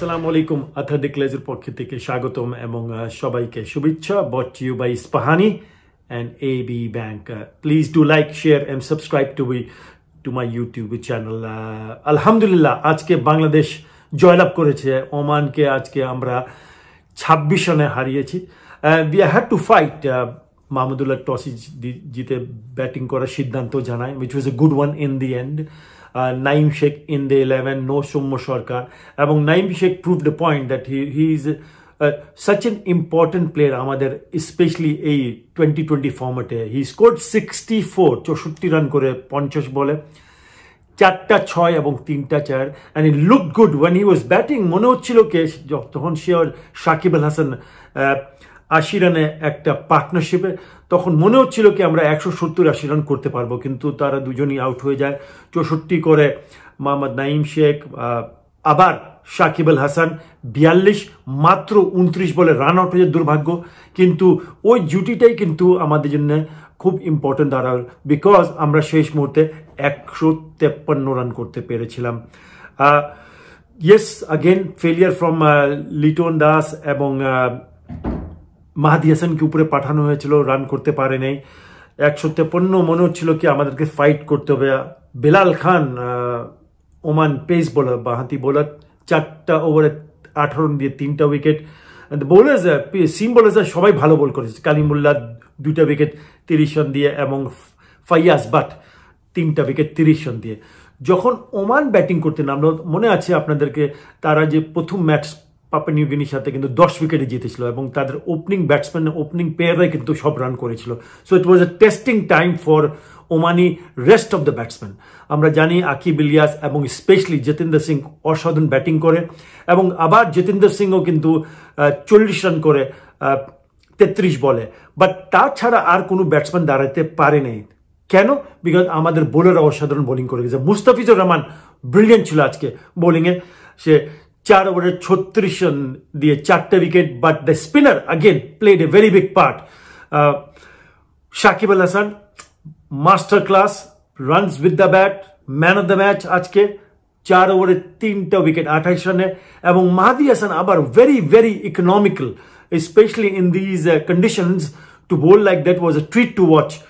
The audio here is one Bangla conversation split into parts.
আসসালামু আলাইকুম আথাদিক লেজের পক্ষ থেকে স্বাগতম এবং সবাইকে শুভেচ্ছা brought you by Ispahani and A B bank please do like share and subscribe to be to my YouTube channel আলহামদুলিল্লাহ আজকে বাংলাদেশ জয়লাভ করেছে ওমানকে আজকে আমরা ছাব্বিশ রানে হারিয়েছি we had to fight Mahmudullah টসি জিতে ব্যাটিং করার সিদ্ধান্ত জানায় which was a good one in the end Naim Sheikh in the eleven no Soumya Sarkar এবং Naim Sheikh proved the point that he he is such an important player আমাদের স্পেশালি এই টোয়েন্টি টোয়েন্টি ফর্মেটে হি স্কোর সিক্সটি ফোর চৌষট্টি রান করে পঞ্চাশ বলে চারটা ছয় এবং তিনটা চার and he look good one he was batting মনে হচ্ছিল কে তখন সে ওর সাকিব আল হাসান আশি রানে একটা পার্টনারশিপে তখন মনে হচ্ছিল কি আমরা একশো সত্তর আশি রান করতে পারবো কিন্তু তারা দুজনই আউট হয়ে যায় চৌষট্টি করে মোহাম্মদ নাইম শেখ আবার সাকিব আল হাসান বিয়াল্লিশ মাত্র উনত্রিশ বলে রান আউট হয়ে দুর্ভাগ্য কিন্তু ওই জুটিটাই কিন্তু আমাদের জন্য খুব ইম্পর্টেন্ট দাঁড়াল বিকজ আমরা শেষ মুহূর্তে একশো তেপ্পান্ন রান করতে পেরেছিলাম yes again failure from Liton Das এবং মাহাদি হাসানকে উপরে পাঠানো হয়েছিল রান করতে পারে নাই একশো তেপন্ন মনে হচ্ছিল কি আমাদেরকে ফাইট করতে হবে Belal Khan Oman pace bowler বাহাতি বোলার চারটা ওভারে আঠারো দিয়ে তিনটা উইকেট বোলার্স সিম বোলার্সরা সবাই ভালো বল করেছে কালিমুল্লা দুটা উইকেট তিরিশ রান দিয়ে এবং ফাইয়াস বাট তিনটা উইকেট তিরিশ রান দিয়ে যখন ওমান ব্যাটিং করতে নামলো মনে আছে আপনাদেরকে তারা যে প্রথম ম্যাচ পাপা নিউগিনির সাথে কিন্তু দশ উইকেটে জিতেছিল এবং তাদের ওপেনিং ব্যাটসম্যান ওপেনিং প্লেয়াররাই কিন্তু সব রান করেছিল so it was a testing time for Omani rest of the batsman আমরা জানি আকিব ইলিয়াস এবং স্পেশালি জিতেন্দ্র সিং অসাধারণ ব্যাটিং করে এবং আবার জিতেন্দ্র সিংও কিন্তু চল্লিশ রান করে তেত্রিশ বলে বাট তাছাড়া আর কোনো ব্যাটসম্যান দাঁড়াতে পারে নেই কেন বিকজ আমাদের বোলাররা অসাধারণ বোলিং করে গেছে মুস্তাফিজুর রহমান ব্রিলিয়েন্ট ছিল আজকে বোলিংয়ে সে चार ओवर छत्तीस रन दिए चार उट but the spinner again played a very big part Shakib Al Hasan master class run with the bat man of the match आज के चार ओवर तीन उट अठाई रने और Mahedi Hasan are very very economical specially in these condition to bowl like that was a treat to watch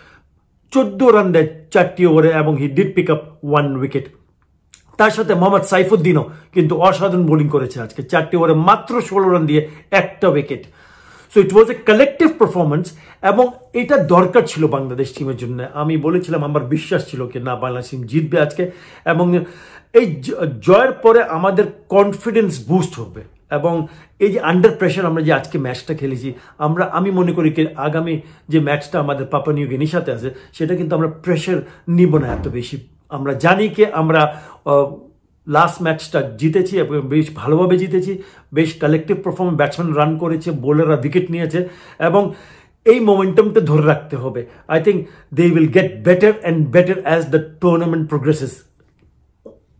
चौदह रान दे चार ओवरे डिड पिकअप वन उट তার সাথে মোহাম্মদ সাইফুদ্দিনও কিন্তু অসাধারণ বোলিং করেছে আজকে চারটি ওভারে মাত্র ষোলো রান দিয়ে একটা wicket so it was a collective performance এবং এটা দরকার ছিল বাংলাদেশ টিমের জন্য আমি বলেছিলাম আমার বিশ্বাস ছিল কি না বাংলাদেশ টিম জিতবে আজকে এবং এই জয়ের পরে আমাদের কনফিডেন্স বুস্ট হবে এবং এই যে আন্ডার প্রেশার আমরা যে আজকে ম্যাচটা খেলেছি আমরা আমি মনে করি কি আগামী যে ম্যাচটা আমাদের পাপা নিউ সাথে আছে সেটা কিন্তু আমরা প্রেশার নিব না এত বেশি আমরা জানি কে আমরা লাস্ট ম্যাচটা জিতেছি এবং বেশ ভালোভাবে জিতেছি বেশ কালেকটিভ পারফর্ম ব্যাটসম্যান রান করেছে বোলাররা উইকেট নিয়েছে এবং এই মোমেন্টামটা ধরে রাখতে হবে I think they will get better and better as the tournament progresses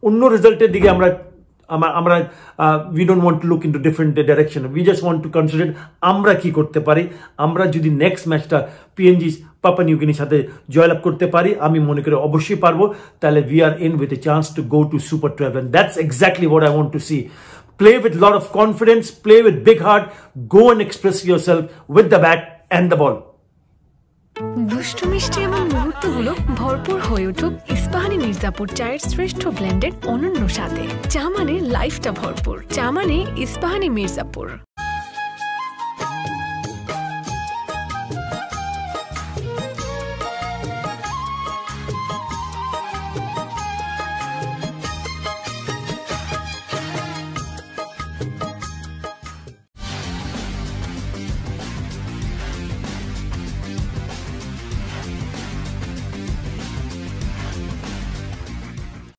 অন্য রেজাল্টের দিকে আমরা আমরা we don't want to look into different direction we just want to concentrate আমরা কি করতে পারি আমরা যদি নেক্সট ম্যাচটা পিএনজি পাপা নিউগিনির সাথে জয়লাভ করতে পারি আমি মনে করি অবশ্যই পারবো তাহলে we are in with a chance to go to super twelve and that's exactly what I want to see play with of confidence play with big heart go and express yourself with the bat and the ball দুষ্টু মিষ্টি এবং মুহূর্তগুলো ভরপুর হয়ে উঠুক ইস্পাহানি মির্জাপুর চায়ের শ্রেষ্ঠ ব্ল্যান্ডের অনন্য সাথে চা মানে লাইফটা ভরপুর চা মানে ইস্পাহানি মির্জাপুর